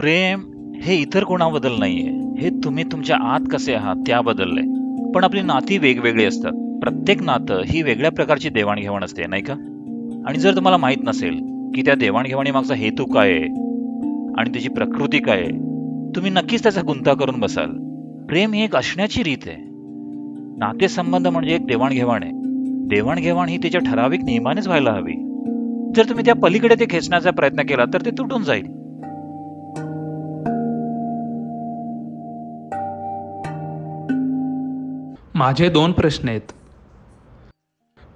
प्रेम हे इतर कोणाबद्दल नाहीये हे तुम्ही तुमच्या आत कसे आहात त्याबद्दल आहे पण आपली नाती वेगवेगळी असतात प्रत्येक नातं ही वेगळ्या प्रकारची देवाणघेवाण असते नाही का आणि जर तुम्हाला माहीत नसेल की त्या देवाणघेवाणीमागचा हेतू काय आहे आणि त्याची प्रकृती काय आहे तुम्ही नक्कीच त्याचा गुंता करून बसाल प्रेम ही एक असण्याची रीत आहे नातेसंबंध म्हणजे एक देवाणघेवाण आहे देवाणघेवाण ही तिच्या ठराविक नियमानेच व्हायला हवी जर तुम्ही त्या पलीकडे ते खेचण्याचा प्रयत्न केला तर ते तुटून जाईल माझे दोन प्रश्न आहेत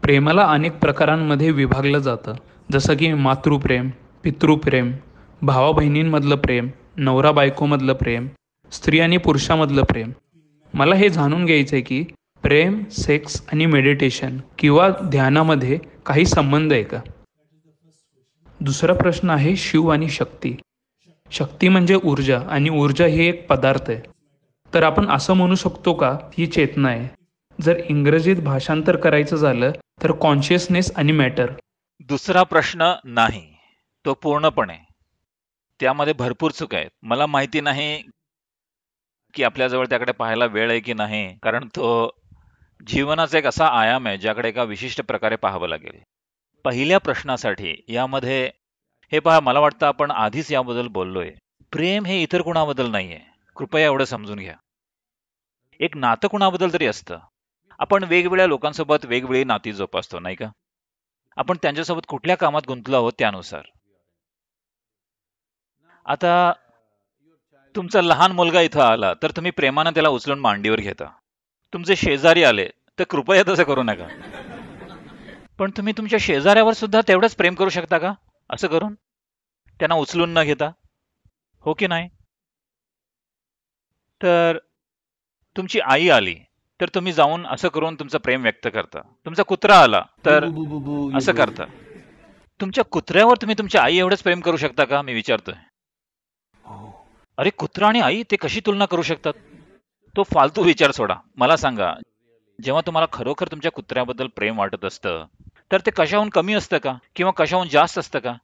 प्रेमाला अनेक प्रकारांमध्ये विभागलं जातं जसं की मातृप्रेम पितृप्रेम भावा बहिणींमधलं प्रेम नवरा बायकोमधलं प्रेम स्त्री आणि पुरुषामधलं प्रेम मला हे जाणून घ्यायचं आहे की प्रेम सेक्स आणि मेडिटेशन किंवा ध्यानामध्ये काही संबंध आहे का दुसरा प्रश्न आहे शिव आणि शक्ती शक्ती म्हणजे ऊर्जा आणि ऊर्जा ही एक पदार्थ आहे तर आपण असं म्हणू शकतो का ही चेतना आहे जर इंग्रजीत भाषांतर करायचं झालं तर कॉन्शियसनेस आणि मॅटर दुसरा प्रश्न नाही तो पूर्णपणे त्यामध्ये भरपूर चूक आहेत मला माहिती नाही की आपल्याजवळ त्याकडे पाहायला वेळ आहे की नाही कारण तो जीवनाचा एक असा आयाम आहे ज्याकडे एका विशिष्ट प्रकारे पाहावं लागेल पहिल्या प्रश्नासाठी यामध्ये हे पहा मला वाटतं आपण आधीच याबद्दल बोललोय प्रेम हे इतर कुणाबद्दल नाहीये कृपया एवढं समजून घ्या एक नातं कुणाबद्दल तरी असतं आपण वेगवेगळ्या लोकांसोबत वेगवेगळी नाती जोपासतो नाही का आपण त्यांच्यासोबत कुठल्या कामात गुंतलो आहोत त्यानुसार आता तुमचा लहान मुलगा इथं आला तर तुम्ही प्रेमानं त्याला उचलून मांडीवर घेता तुमचे शेजारी आले तर कृपया तसं करू नका पण तुम्ही तुमच्या शेजाऱ्यावर सुद्धा तेवढंच प्रेम करू शकता का असं करून त्यांना उचलून न घेता हो की नाही तर तुमची आई आली तर तुम्ही जाऊन असं करून तुमचं प्रेम व्यक्त करता तुमचा कुत्रा आला तर असं करता तुमच्या कुत्र्यावर तुम्ही तुमच्या आई एवढंच प्रेम करू शकता का मी विचारतोय हो. अरे कुत्रा आणि आई ते कशी तुलना करू शकतात तो फालतू विचार सोडा मला सांगा जेव्हा तुम्हाला खरोखर तुमच्या कुत्र्याबद्दल प्रेम वाटत असतं तर ते कशाहून कमी असतं का किंवा कशाहून जास्त असतं का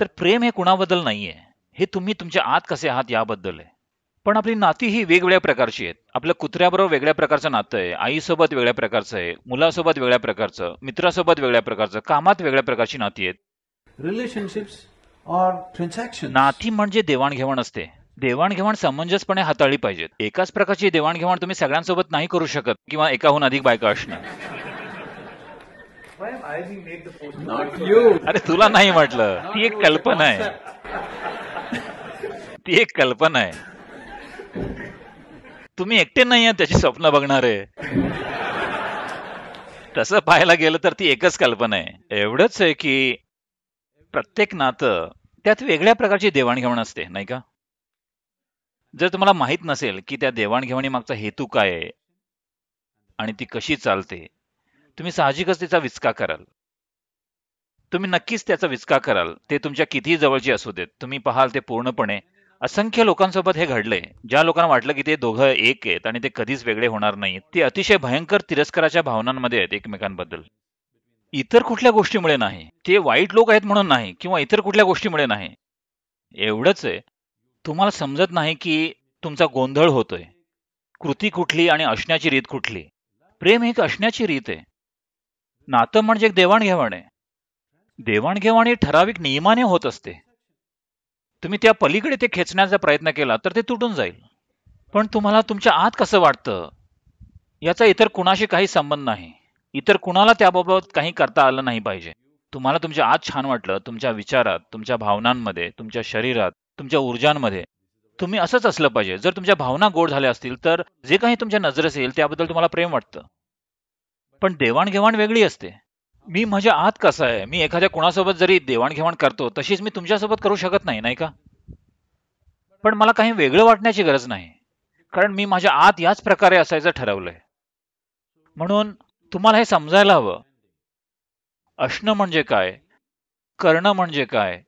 तर प्रेम हे कुणाबद्दल नाहीये हे तुम्ही तुमच्या आत कसे आहात याबद्दल आहे पण आपली नाती ही वेगवेगळ्या प्रकारची आहेत आपल्या कुत्र्याबरोबर वेगळ्या प्रकारचं नातं आहे आईसोबत वेगळ्या प्रकारचं आहे मुलासोबत वेगळ्या प्रकारचं मित्रासोबत वेगळ्या प्रकारचं कामात वेगळ्या प्रकारची नाती आहेत रिलेशनशिप्स नाती म्हणजे देवाणघेवाण असते देवाणघेवाण समंजसपणे हाताळली पाहिजेत एकाच प्रकारची देवाणघेवाण तुम्ही सगळ्यांसोबत नाही करू शकत किंवा एकाहून अधिक बायका असणार अरे तुला नाही म्हटलं ती एक कल्पना आहे ती एक कल्पना आहे तुम्ही एकटे नाही आहात त्याची स्वप्न आहे तसं पाहायला गेलं तर ती एकच कल्पना आहे एवढंच आहे की प्रत्येक नातं त्यात वेगळ्या प्रकारची देवाणघेवाण असते नाही का जर तुम्हाला माहीत नसेल की त्या देवाणघेवाणीमागचा हेतू काय आहे आणि ती कशी चालते तुम्ही साहजिकच तिचा विचका कराल तुम्ही नक्कीच त्याचा विचका कराल ते तुमच्या कितीही जवळची असू देत तुम्ही पाहाल ते पूर्णपणे असंख्य लोकांसोबत हे घडले ज्या लोकांना वाटलं की ते दोघं एक आहेत आणि ते कधीच वेगळे होणार नाहीत ते अतिशय भयंकर तिरस्काराच्या भावनांमध्ये आहेत एकमेकांबद्दल इतर कुठल्या गोष्टीमुळे नाही ते वाईट लोक आहेत म्हणून नाही किंवा इतर कुठल्या गोष्टीमुळे नाही एवढंच आहे तुम्हाला समजत नाही की तुमचा गोंधळ होतोय कृती कुठली आणि असण्याची रीत कुठली प्रेम एक असण्याची रीत आहे नातं म्हणजे एक देवाणघेवाण आहे देवाणघेवाण ही ठराविक नियमाने होत असते तुम्ही त्या पलीकडे ते खेचण्याचा प्रयत्न केला तर ते तुटून जाईल पण तुम्हाला तुमच्या आत कसं वाटतं याचा इतर कुणाशी काही संबंध नाही इतर कुणाला त्याबाबत काही करता आलं नाही पाहिजे तुम्हाला तुमच्या आत छान वाटलं तुमच्या विचारात तुमच्या भावनांमध्ये तुमच्या शरीरात तुमच्या ऊर्जांमध्ये तुम्ही असंच असलं पाहिजे जर तुमच्या भावना गोड झाल्या असतील तर जे काही तुमच्या नजरेस येईल त्याबद्दल तुम्हाला प्रेम वाटतं पण देवाणघेवाण वेगळी असते मी माझ्या आत कसा आहे मी एखाद्या कुणासोबत जरी देवाणघेवाण करतो तशीच मी तुमच्यासोबत करू शकत नाही नाही का पण मला काही वेगळं वाटण्याची गरज नाही कारण मी माझ्या आत याच प्रकारे असायचं ठरवलंय म्हणून तुम्हाला हे समजायला हवं असणं म्हणजे काय करणं म्हणजे काय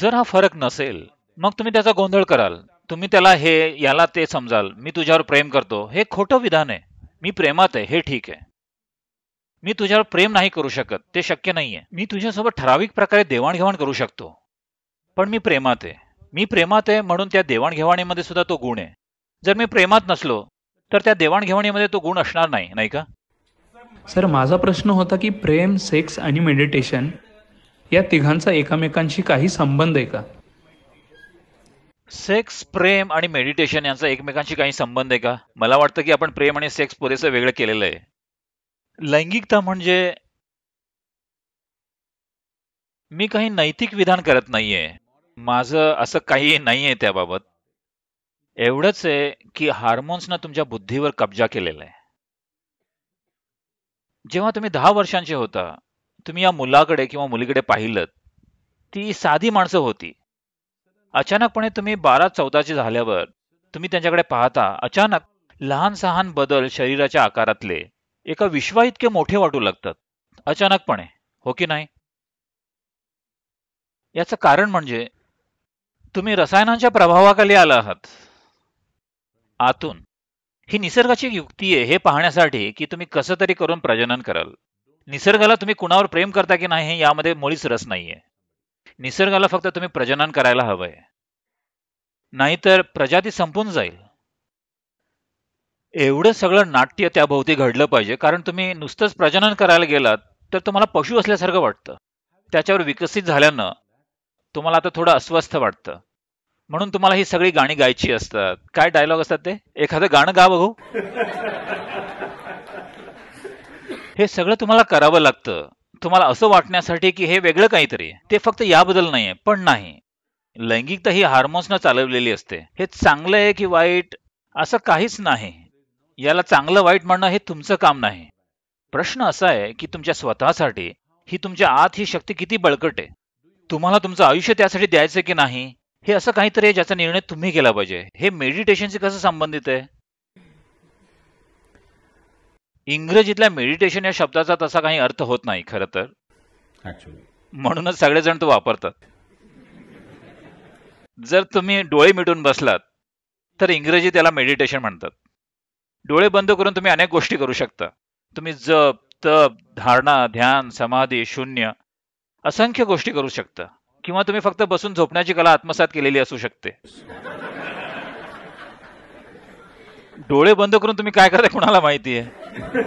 जर हा फरक नसेल मग तुम्ही त्याचा गोंधळ कराल तुम्ही त्याला हे याला ते समजाल मी तुझ्यावर प्रेम करतो हे खोटं विधान आहे मी प्रेमात आहे हे ठीक आहे मी तुझ्यावर प्रेम नाही करू शकत ते शक्य नाहीये मी तुझ्यासोबत ठराविक प्रकारे देवाणघेवाण करू शकतो पण मी प्रेमात आहे मी प्रेमात आहे म्हणून त्या देवाणघेवाणीमध्ये सुद्धा तो गुण आहे जर मी प्रेमात नसलो तर त्या देवाणघेवाणीमध्ये तो गुण असणार नाही नाही का सर माझा प्रश्न होता की प्रेम सेक्स आणि मेडिटेशन या तिघांचा एकमेकांशी काही संबंध आहे का सेक्स प्रेम आणि मेडिटेशन यांचा एकमेकांशी काही संबंध आहे का मला वाटतं की आपण प्रेम आणि सेक्स पुरेसं वेगळं केलेलं आहे लैंगिकता म्हणजे मी काही नैतिक विधान करत नाहीये माझं असं काही नाहीये त्याबाबत एवढंच आहे की हार्मोन्सनं तुमच्या बुद्धीवर कब्जा केलेला आहे जेव्हा तुम्ही दहा वर्षांचे होता तुम्ही या मुलाकडे किंवा मुलीकडे पाहिलं ती साधी माणसं होती अचानकपणे तुम्ही बारा चौदाचे झाल्यावर तुम्ही त्यांच्याकडे पाहता अचानक लहान सहान बदल शरीराच्या आकारातले एका विश्वा इतके मोठे वाटू लागतात अचानकपणे हो की नाही याचं कारण म्हणजे तुम्ही रसायनांच्या प्रभावाखाली आला आहात आतून ही निसर्गाची युक्ती आहे हे पाहण्यासाठी की तुम्ही कसं तरी करून प्रजनन कराल निसर्गाला तुम्ही कुणावर प्रेम करता की नाही यामध्ये मुळीच रस नाहीये निसर्गाला फक्त तुम्ही प्रजनन करायला हवंय नाहीतर प्रजाती संपून जाईल एवढं सगळं नाट्य त्याभोवती घडलं पाहिजे कारण तुम्ही नुसतंच प्रजनन करायला गेलात तर तुम्हाला पशु असल्यासारखं वाटतं त्याच्यावर विकसित झाल्यानं तुम्हाला आता थोडं अस्वस्थ वाटतं म्हणून तुम्हाला ही सगळी गाणी गायची असतात काय डायलॉग असतात ते एखादं गाणं गा बघू हे सगळं तुम्हाला करावं लागतं तुम्हाला असं वाटण्यासाठी की हे वेगळं काहीतरी ते फक्त याबद्दल नाहीये पण नाही लैंगिकता ही हार्मोन्सनं चालवलेली असते हे चांगलं आहे की वाईट असं काहीच नाही याला चांगलं वाईट म्हणणं हे तुमचं काम नाही प्रश्न असा आहे की तुमच्या स्वतःसाठी ही तुमच्या आत ही शक्ती किती बळकट आहे तुम्हाला तुमचं आयुष्य त्यासाठी द्यायचं की नाही हे असं काहीतरी आहे ज्याचा निर्णय तुम्ही केला पाहिजे हे मेडिटेशनशी कसं संबंधित आहे इंग्रजीतल्या मेडिटेशन या शब्दाचा तसा काही अर्थ होत नाही खरं तर म्हणूनच सगळेजण तो वापरतात जर तुम्ही डोळे मिटून बसलात तर इंग्रजी त्याला मेडिटेशन म्हणतात डोळे बंद करून तुम्ही अनेक गोष्टी करू शकता तुम्ही जप तप धारणा ध्यान समाधी शून्य असंख्य गोष्टी करू शकता किंवा तुम्ही फक्त बसून झोपण्याची कला आत्मसात केलेली असू शकते डोळे बंद करून तुम्ही काय करता कुणाला माहिती आहे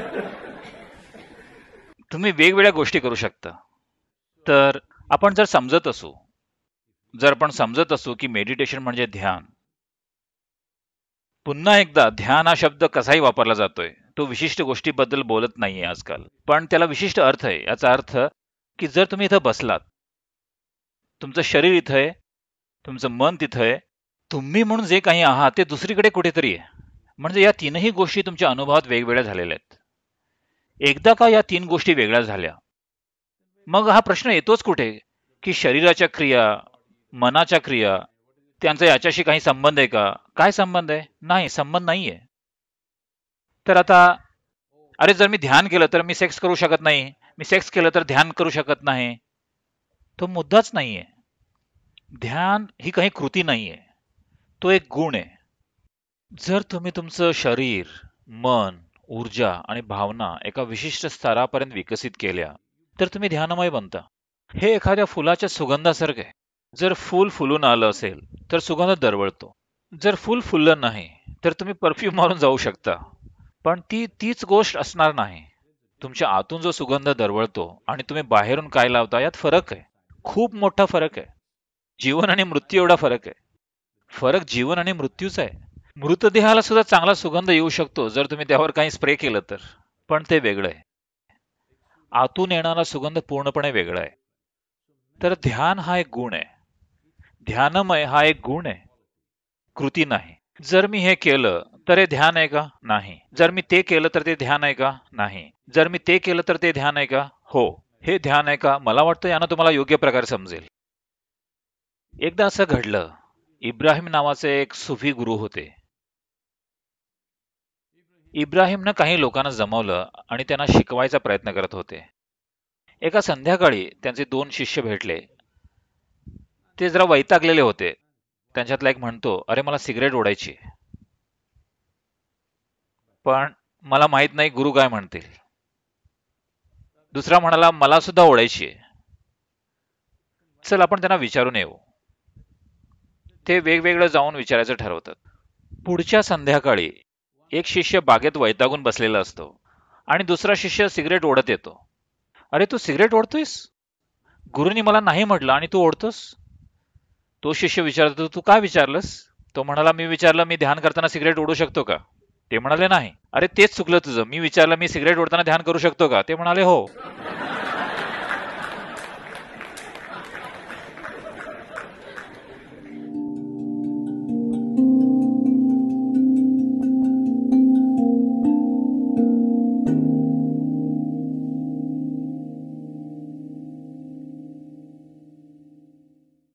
तुम्ही वेगवेगळ्या गोष्टी करू शकता तर आपण जर समजत असू जर आपण समजत असू की मेडिटेशन म्हणजे ध्यान पुन्हा एकदा ध्यान हा शब्द कसाही वापरला जातोय तो विशिष्ट गोष्टीबद्दल बोलत नाहीये आजकाल पण त्याला विशिष्ट अर्थ आहे याचा अर्थ की जर तुम्ही इथं बसलात तुमचं शरीर इथं आहे तुमचं मन तिथं आहे तुम्ही म्हणून जे काही आहात ते दुसरीकडे कुठेतरी आहे म्हणजे या तीनही गोष्टी तुमच्या अनुभवात वेगवेगळ्या झालेल्या आहेत एकदा का या तीन गोष्टी वेगळ्या झाल्या मग हा प्रश्न येतोच कुठे की शरीराच्या क्रिया मनाच्या क्रिया त्यांचा याच्याशी काही संबंध आहे का काय संबंध आहे नाही संबंध नाहीये तर आता अरे जर मी ध्यान केलं तर मी सेक्स करू शकत नाही मी सेक्स केलं तर ध्यान करू शकत नाही तो मुद्दाच नाहीये ध्यान ही काही कृती नाहीये तो एक गुण आहे जर तुम्ही तुमचं शरीर मन ऊर्जा आणि भावना एका विशिष्ट स्तरापर्यंत विकसित केल्या तर तुम्ही ध्यानमय बनता हे एखाद्या फुलाच्या सुगंधासारखे जर फूल फुलून आलं असेल तर सुगंध दरवळतो जर फूल फुललं नाही तर तुम्ही परफ्यूम मारून जाऊ शकता पण ती तीच गोष्ट असणार नाही तुमच्या आतून जो सुगंध दरवळतो आणि तुम्ही बाहेरून काय लावता यात फरक आहे खूप मोठा फरक आहे जीवन आणि मृत्यू एवढा फरक आहे फरक जीवन आणि मृत्यूचा आहे मृतदेहाला सुद्धा चांगला सुगंध येऊ शकतो जर तुम्ही त्यावर काही स्प्रे केलं तर पण ते वेगळं आहे आतून येणारा सुगंध पूर्णपणे वेगळा आहे तर ध्यान हा एक गुण आहे ध्यानमय हा एक गुण आहे कृती नाही जर मी हे केलं तर हे ध्यान आहे का नाही जर मी ते केलं तर ते ध्यान आहे का नाही जर मी ते केलं तर ते ध्यान आहे का हो हे ध्यान आहे का मला वाटतं यानं तुम्हाला योग्य प्रकारे समजेल एकदा असं घडलं इब्राहिम नावाचे एक सुफी गुरु होते इब्राहिमनं काही लोकांना जमवलं आणि त्यांना शिकवायचा प्रयत्न करत होते एका संध्याकाळी त्यांचे दोन शिष्य भेटले ते जरा वैतागलेले होते त्यांच्यातला एक म्हणतो अरे मला सिगरेट ओढायची पण मला माहित नाही गुरु काय म्हणतील दुसरा म्हणाला मला सुद्धा ओढायची चल आपण त्यांना विचारून येऊ ते वेगवेगळं जाऊन विचारायचं ठरवतात पुढच्या संध्याकाळी एक शिष्य बागेत वैतागून बसलेला असतो आणि दुसरा शिष्य सिगरेट ओढत येतो अरे तू सिगरेट ओढतोयस गुरुनी मला नाही म्हटलं आणि तू ओढतोस तो शिष्य विचारतो तू काय विचारलंस तो म्हणाला मी विचारलं मी ध्यान करताना सिगरेट ओढू शकतो का ते म्हणाले नाही अरे तेच चुकलं तुझं मी विचारलं मी सिगरेट ओढताना ध्यान करू शकतो का ते म्हणाले हो